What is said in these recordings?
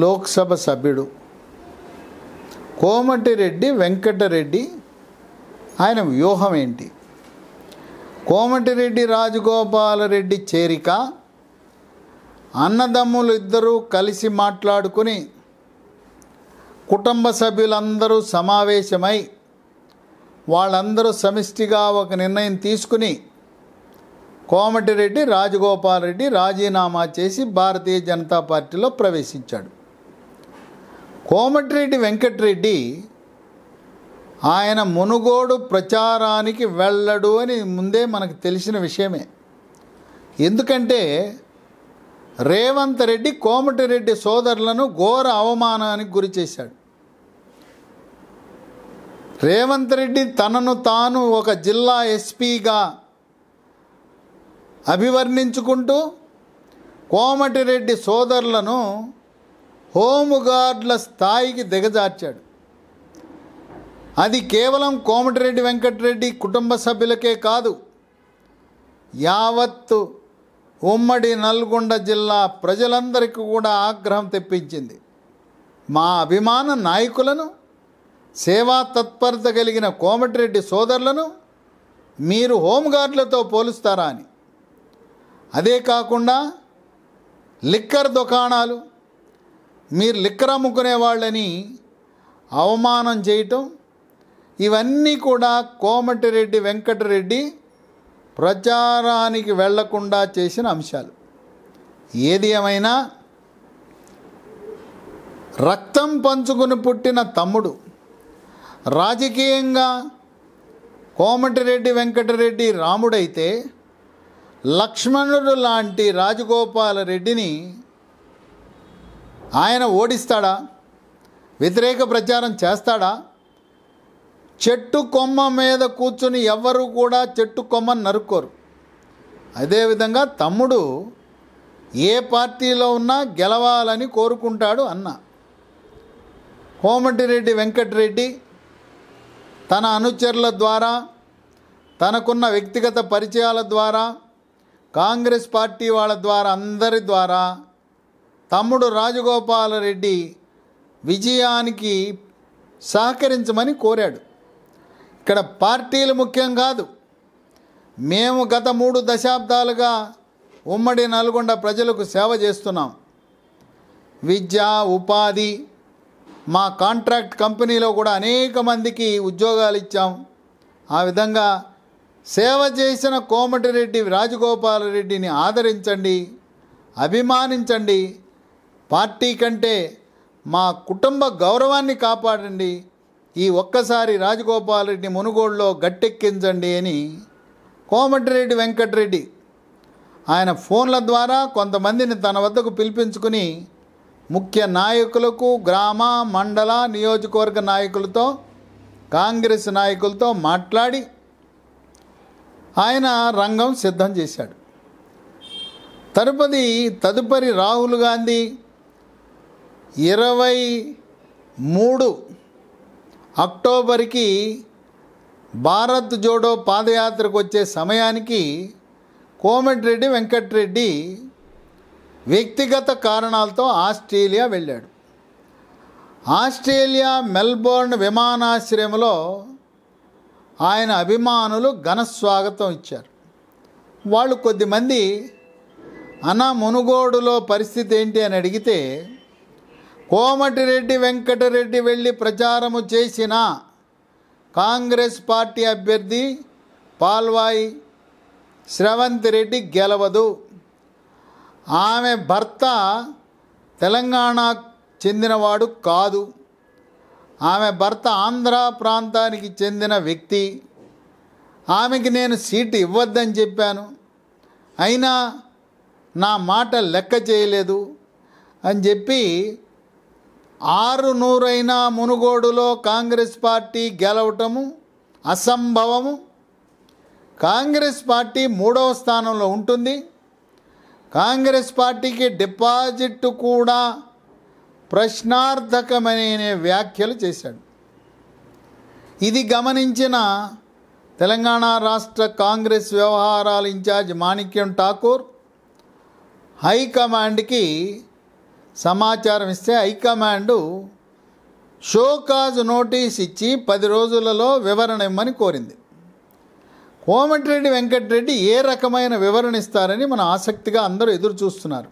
లోక్సభ సభ్యుడు కోమటిరెడ్డి వెంకటరెడ్డి ఆయన వ్యూహం ఏంటి కోమటిరెడ్డి రాజగోపాలరెడ్డి చేరిక అన్నదమ్ములు ఇద్దరూ కలిసి మాట్లాడుకుని కుటుంబ సభ్యులందరూ సమావేశమై వాళ్ళందరూ సమిష్టిగా ఒక నిర్ణయం తీసుకుని కోమటిరెడ్డి రాజగోపాలరెడ్డి రాజీనామా చేసి భారతీయ జనతా పార్టీలో ప్రవేశించాడు కోమటిరెడ్డి వెంకటరెడ్డి ఆయన మునుగోడు ప్రచారానికి వెళ్ళడు అని ముందే మనకు తెలిసిన విషయమే ఎందుకంటే రేవంత్ రెడ్డి కోమటిరెడ్డి సోదరులను ఘోర అవమానానికి గురి చేశాడు రేవంత్ రెడ్డి తనను తాను ఒక జిల్లా ఎస్పీగా అభివర్ణించుకుంటూ కోమటిరెడ్డి సోదరులను హోంగార్డుల స్థాయికి దిగజార్చాడు అది కేవలం కోమటిరెడ్డి వెంకటరెడ్డి కుటుంబ సభ్యులకే కాదు యావత్తు ఉమ్మడి నల్గొండ జిల్లా ప్రజలందరికీ కూడా ఆగ్రహం తెప్పించింది మా అభిమాన నాయకులను సేవా తత్పరత కలిగిన కోమటిరెడ్డి సోదరులను మీరు హోంగార్డులతో పోలుస్తారా అని అదే కాకుండా లిక్కర్ దుకాణాలు మీరు లిక్కరమ్ముకునే వాళ్ళని అవమానం చేయటం ఇవన్నీ కూడా కోమటిరెడ్డి వెంకటరెడ్డి ప్రచారానికి వెళ్లకుండా చేసిన అంశాలు ఏది ఏమైనా రక్తం పంచుకుని పుట్టిన తమ్ముడు రాజకీయంగా కోమటిరెడ్డి వెంకటరెడ్డి రాముడైతే లక్ష్మణుడు లాంటి రాజగోపాలరెడ్డిని ఆయన ఓడిస్తాడా వ్యతిరేక ప్రచారం చేస్తాడా చెట్టు కొమ్మ మీద కూర్చుని ఎవ్వరు కూడా చెట్టు కొమ్మను నరుక్కోరు అదేవిధంగా తమ్ముడు ఏ పార్టీలో ఉన్నా గెలవాలని కోరుకుంటాడు అన్న కోమటిరెడ్డి వెంకటరెడ్డి తన అనుచరుల ద్వారా తనకున్న వ్యక్తిగత పరిచయాల ద్వారా కాంగ్రెస్ పార్టీ వాళ్ళ ద్వారా అందరి ద్వారా తమ్ముడు రాజగోపాలరెడ్డి విజయానికి సహకరించమని కోరాడు ఇక్కడ పార్టీలు ముఖ్యం కాదు మేము గత మూడు దశాబ్దాలుగా ఉమ్మడి నల్గొండ ప్రజలకు సేవ చేస్తున్నాం విద్య ఉపాధి మా కాంట్రాక్ట్ కంపెనీలో కూడా అనేక మందికి ఉద్యోగాలు ఇచ్చాం ఆ విధంగా సేవ చేసిన కోమటిరెడ్డి రాజగోపాలరెడ్డిని ఆదరించండి అభిమానించండి పార్టీ కంటే మా కుటుంబ గౌరవాన్ని కాపాడండి ఈ ఒక్కసారి రాజగోపాల్ రెడ్డి మునుగోడులో గట్టెక్కించండి అని కోమటిరెడ్డి వెంకటరెడ్డి ఆయన ఫోన్ల ద్వారా కొంతమందిని తన వద్దకు పిలిపించుకుని ముఖ్య నాయకులకు గ్రామ మండల నియోజకవర్గ నాయకులతో కాంగ్రెస్ నాయకులతో మాట్లాడి ఆయన రంగం సిద్ధం చేశాడు తదుపరి తదుపరి రాహుల్ గాంధీ ఇరవై మూడు అక్టోబర్కి భారత్ జోడో పాదయాత్రకు వచ్చే సమయానికి కోమటిరెడ్డి వెంకట్రెడ్డి వ్యక్తిగత కారణాలతో ఆస్ట్రేలియా వెళ్ళాడు ఆస్ట్రేలియా మెల్బోర్న్ విమానాశ్రయంలో ఆయన అభిమానులు ఘన స్వాగతం ఇచ్చారు వాళ్ళు కొద్దిమంది అనా మునుగోడులో పరిస్థితి ఏంటి అని అడిగితే కోమటిరెడ్డి వెంకటరెడ్డి వెళ్ళి ప్రచారము చేసిన కాంగ్రెస్ పార్టీ అభ్యర్థి పాల్వాయి శ్రవంత్ రెడ్డి గెలవదు ఆమె భర్త తెలంగాణ చెందినవాడు కాదు ఆమె భర్త ఆంధ్ర ప్రాంతానికి చెందిన వ్యక్తి ఆమెకి నేను సీటు ఇవ్వద్దని చెప్పాను అయినా నా మాట లెక్క చేయలేదు అని చెప్పి ఆరు నూరైన మునుగోడులో కాంగ్రెస్ పార్టీ గెలవటము అసంభవము కాంగ్రెస్ పార్టీ మూడవ స్థానంలో ఉంటుంది కాంగ్రెస్ పార్టీకి డిపాజిట్ కూడా ప్రశ్నార్థకమనే వ్యాఖ్యలు చేశాడు ఇది గమనించిన తెలంగాణ రాష్ట్ర కాంగ్రెస్ వ్యవహారాల ఇన్ఛార్జ్ మాణిక్యం ఠాకూర్ హైకమాండ్కి సమాచారం ఇస్తే హైకమాండ్ షోకాజ్ నోటీస్ ఇచ్చి పది రోజులలో వివరణ ఇవ్వమని కోరింది కోమటిరెడ్డి వెంకటరెడ్డి ఏ రకమైన వివరణ ఇస్తారని మన ఆసక్తిగా అందరూ ఎదురు చూస్తున్నారు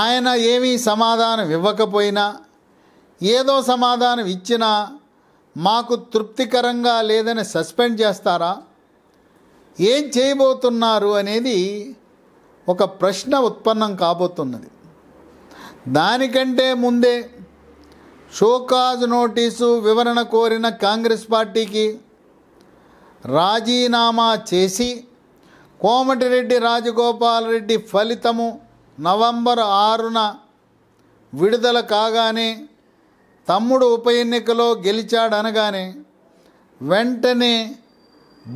ఆయన ఏమీ సమాధానం ఇవ్వకపోయినా ఏదో సమాధానం ఇచ్చినా మాకు తృప్తికరంగా లేదని సస్పెండ్ చేస్తారా ఏం చేయబోతున్నారు అనేది ఒక ప్రశ్న ఉత్పన్నం కాబోతున్నది దానికంటే ముందే షోకాజ్ నోటీసు వివరణ కోరిన కాంగ్రెస్ పార్టీకి రాజీనామా చేసి కోమటిరెడ్డి రాజగోపాల్ రెడ్డి ఫలితము నవంబర్ ఆరున విడుదల కాగానే తమ్ముడు ఉప ఎన్నికలో గెలిచాడనగానే వెంటనే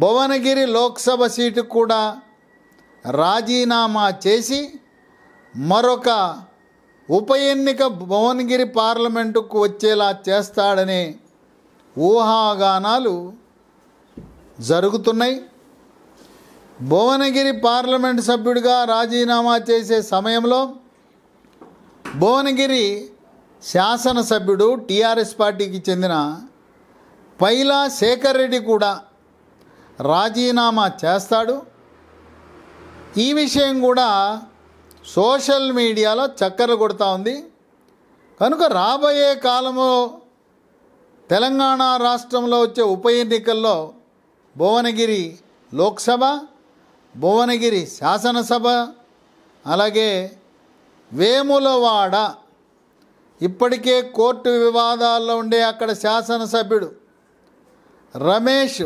భువనగిరి లోక్సభ సీటు కూడా రాజీనామా చేసి మరొక ఉప ఎన్నిక భువనగిరి పార్లమెంటుకు వచ్చేలా చేస్తాడనే ఊహాగానాలు జరుగుతున్నాయి భువనగిరి పార్లమెంట్ సభ్యుడిగా రాజీనామా చేసే సమయంలో భువనగిరి శాసనసభ్యుడు టీఆర్ఎస్ పార్టీకి చెందిన పైలా శేఖర్ రెడ్డి కూడా రాజీనామా చేస్తాడు ఈ విషయం కూడా సోషల్ మీడియాలో చక్కెర కొడుతూ ఉంది కనుక రాబోయే కాలంలో తెలంగాణ రాష్ట్రంలో వచ్చే ఉప ఎన్నికల్లో భువనగిరి లోక్సభ భువనగిరి శాసనసభ అలాగే వేములవాడ ఇప్పటికే కోర్టు వివాదాల్లో ఉండే అక్కడ శాసనసభ్యుడు రమేష్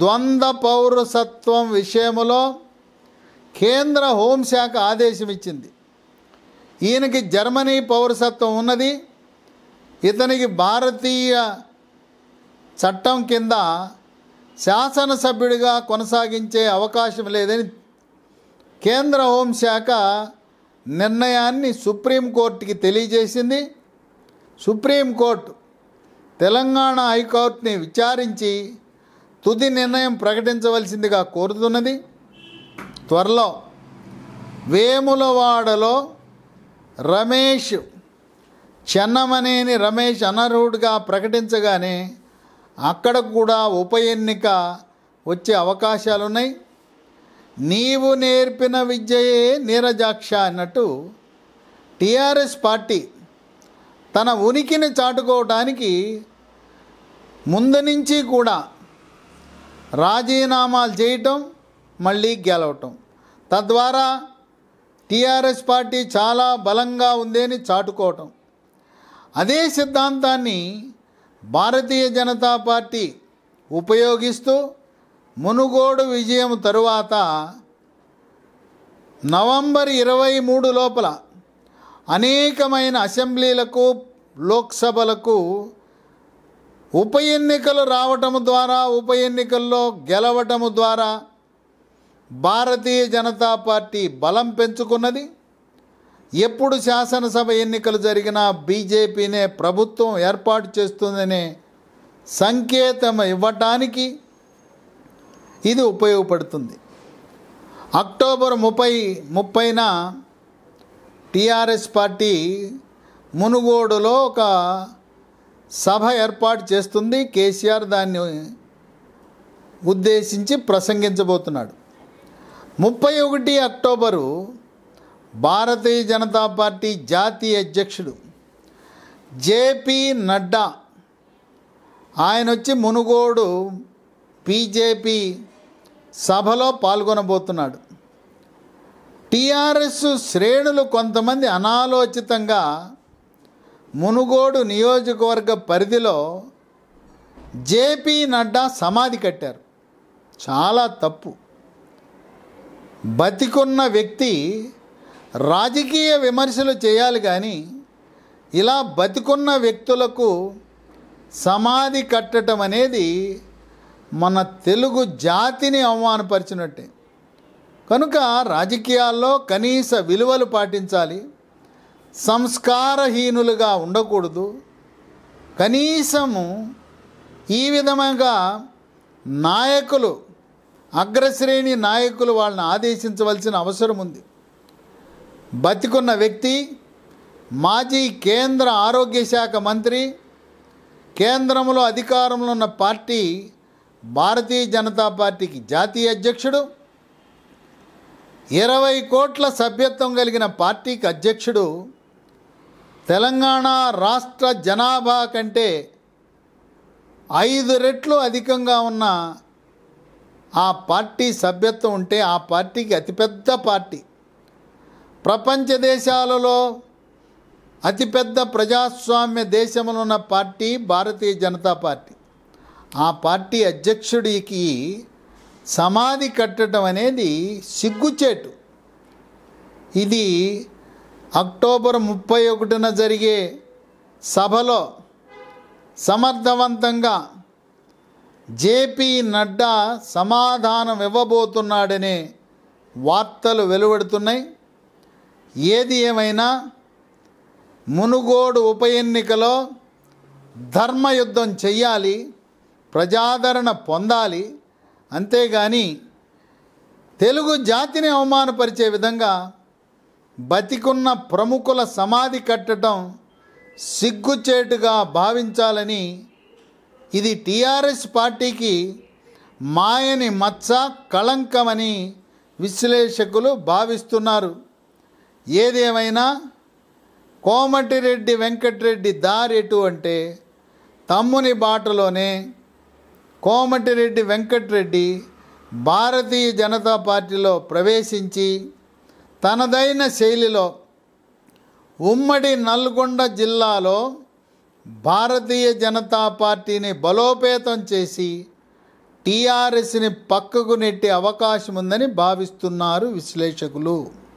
ద్వంద్వ పౌరసత్వం విషయంలో కేంద్ర హోంశాఖ ఆదేశం ఇచ్చింది ఈయనకి జర్మనీ పౌరసత్వం ఉన్నది ఇతనికి భారతీయ చట్టం కింద శాసనసభ్యుడిగా కొనసాగించే అవకాశం లేదని కేంద్ర హోంశాఖ నిర్ణయాన్ని సుప్రీంకోర్టుకి తెలియజేసింది సుప్రీంకోర్టు తెలంగాణ హైకోర్టుని విచారించి తుది నిర్ణయం ప్రకటించవలసిందిగా కోరుతున్నది త్వరలో వేములవాడలో రమేష్ చెన్నమనేని రమేష్ అనర్హుడిగా ప్రకటించగానే అక్కడ కూడా ఉప ఎన్నిక వచ్చే అవకాశాలున్నాయి నీవు నేర్పిన విద్యయే నీరజాక్ష అన్నట్టు టీఆర్ఎస్ పార్టీ తన ఉనికిని చాటుకోవడానికి ముందు నుంచి కూడా రాజీనామాలు చేయటం మళ్ళీ గెలవటం తద్వారా టీఆర్ఎస్ పార్టీ చాలా బలంగా ఉందని చాటుకోవటం అదే సిద్ధాంతాన్ని భారతీయ జనతా పార్టీ ఉపయోగిస్తూ మునుగోడు విజయం తరువాత నవంబర్ ఇరవై మూడు లోపల అనేకమైన అసెంబ్లీలకు లోక్సభలకు ఉప ఎన్నికలు రావటము ద్వారా ఉప ఎన్నికల్లో గెలవటము ద్వారా భారతీయ జనతా పార్టీ బలం పెంచుకున్నది ఎప్పుడు శాసనసభ ఎన్నికలు జరిగినా బీజేపీనే ప్రభుత్వం ఏర్పాటు చేస్తుందనే సంకేతం ఇవ్వటానికి ఇది ఉపయోగపడుతుంది అక్టోబర్ ముప్పై ముప్పైన టీఆర్ఎస్ పార్టీ మునుగోడులో ఒక సభ ఏర్పాటు చేస్తుంది కేసీఆర్ దాన్ని ఉద్దేశించి ప్రసంగించబోతున్నాడు ముప్పై ఒకటి అక్టోబరు భారతీయ జనతా పార్టీ జాతీయ అధ్యక్షుడు జేపీ నడ్డా ఆయన వచ్చి మునుగోడు బీజేపీ సభలో పాల్గొనబోతున్నాడు టీఆర్ఎస్ శ్రేణులు కొంతమంది అనాలోచితంగా మునుగోడు నియోజకవర్గ పరిధిలో జేపీ నడ్డా సమాధి కట్టారు చాలా తప్పు బతికున్న వ్యక్తి రాజకీయ విమర్శలు చేయాలి కానీ ఇలా బతికున్న వ్యక్తులకు సమాధి కట్టడం అనేది మన తెలుగు జాతిని అవమానపరిచినట్టే కనుక రాజకీయాల్లో కనీస విలువలు పాటించాలి సంస్కారహీనులుగా ఉండకూడదు కనీసము ఈ విధముగా నాయకులు అగ్రశ్రేణి నాయకులు వాళ్ళని ఆదేశించవలసిన అవసరం ఉంది బతికున్న వ్యక్తి మాజీ కేంద్ర ఆరోగ్య శాఖ మంత్రి కేంద్రంలో అధికారంలో ఉన్న పార్టీ భారతీయ జనతా పార్టీకి జాతీయ అధ్యక్షుడు ఇరవై కోట్ల సభ్యత్వం కలిగిన పార్టీకి అధ్యక్షుడు తెలంగాణ రాష్ట్ర జనాభా కంటే ఐదు రెట్లు అధికంగా ఉన్న ఆ పార్టీ సభ్యత్వం ఉంటే ఆ పార్టీకి అతిపెద్ద పార్టీ ప్రపంచ దేశాలలో అతిపెద్ద ప్రజాస్వామ్య దేశంలో ఉన్న పార్టీ భారతీయ జనతా పార్టీ ఆ పార్టీ అధ్యక్షుడికి సమాధి కట్టడం అనేది సిగ్గుచేటు ఇది అక్టోబర్ ముప్పై ఒకటిన జరిగే సభలో సమర్థవంతంగా జేపీ నడ్డా సమాధానం ఇవ్వబోతున్నాడనే వార్తలు వెలువడుతున్నాయి ఏది ఏమైనా మునుగోడు ఉప ఎన్నికలో ధర్మయుద్ధం చెయ్యాలి ప్రజాదరణ పొందాలి అంతేగాని తెలుగు జాతిని అవమానపరిచే విధంగా బతికున్న ప్రముఖుల సమాధి కట్టడం సిగ్గుచేటుగా భావించాలని ఇది టీఆర్ఎస్ పార్టీకి మాయని మచ్చ కళంకమని విశ్లేషకులు భావిస్తున్నారు ఏదేమైనా కోమటిరెడ్డి వెంకటరెడ్డి దారి ఎటు అంటే తమ్ముని బాటలోనే కోమటిరెడ్డి వెంకటరెడ్డి భారతీయ జనతా పార్టీలో ప్రవేశించి తనదైన శైలిలో ఉమ్మడి నల్గొండ జిల్లాలో భారతీయ జనతా పార్టీని బలోపేతం చేసి టీఆర్ఎస్ని పక్కకు నెట్టే అవకాశం ఉందని భావిస్తున్నారు విశ్లేషకులు